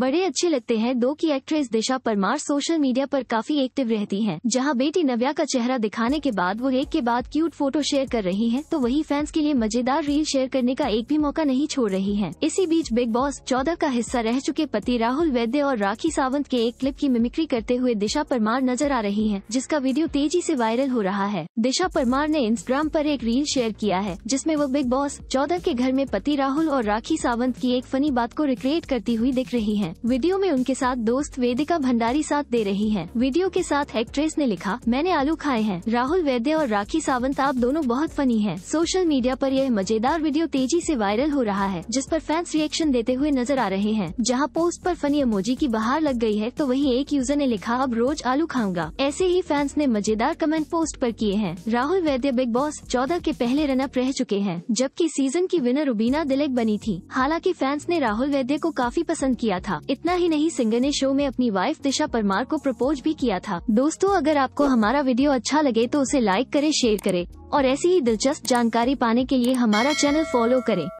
बड़े अच्छे लगते हैं दो की actress Disha Parmar social media पर काफी एक्टिव रहती हैं, जहां बेटी नव्या का चेहरा दिखाने के बाद वो एक के बाद क्यूट फोटो शेयर कर रही हैं, तो वही फैंस के लिए मजेदार रील शेयर करने का एक भी मौका नहीं छोड़ रही हैं। इसी बीच बिग बॉस चौदह का हिस्सा रह चुके पति राहुल वैद्य और राखी सावंत के एक क्लिप की मिमिक्री करते हुए दिशा परमार नजर आ रही है जिसका वीडियो तेजी ऐसी वायरल हो रहा है दिशा परमार ने इंस्टाग्राम आरोप एक रील शेयर किया है जिसमे वो बिग बॉस चौदह के घर में पति राहुल और राखी सावंत की एक फनी बात को रिक्रिएट करती हुई दिख रही है हैं वीडियो में उनके साथ दोस्त वेदिका भंडारी साथ दे रही है वीडियो के साथ एक्ट्रेस ने लिखा मैंने आलू खाए हैं राहुल वैद्य और राखी सावंत आप दोनों बहुत फनी हैं सोशल मीडिया पर यह मजेदार वीडियो तेजी से वायरल हो रहा है जिस पर फैंस रिएक्शन देते हुए नजर आ रहे हैं जहाँ पोस्ट आरोप फनी अमोजी की बहार लग गयी है तो वही एक यूजर ने लिखा अब रोज आलू खाऊंगा ऐसे ही फैंस ने मजेदार कमेंट पोस्ट आरोप किए हैं राहुल वैद्य बिग बॉस चौदह के पहले रनअप रह चुके हैं जबकि सीजन की विनर रुबीना दिलेक बनी थी हालांकि फैंस ने राहुल वैद्य को काफी पसंद किया था था इतना ही नहीं सिंगर ने शो में अपनी वाइफ दिशा परमार को प्रपोज भी किया था दोस्तों अगर आपको हमारा वीडियो अच्छा लगे तो उसे लाइक करे शेयर करे और ऐसी ही दिलचस्प जानकारी पाने के लिए हमारा चैनल फॉलो करें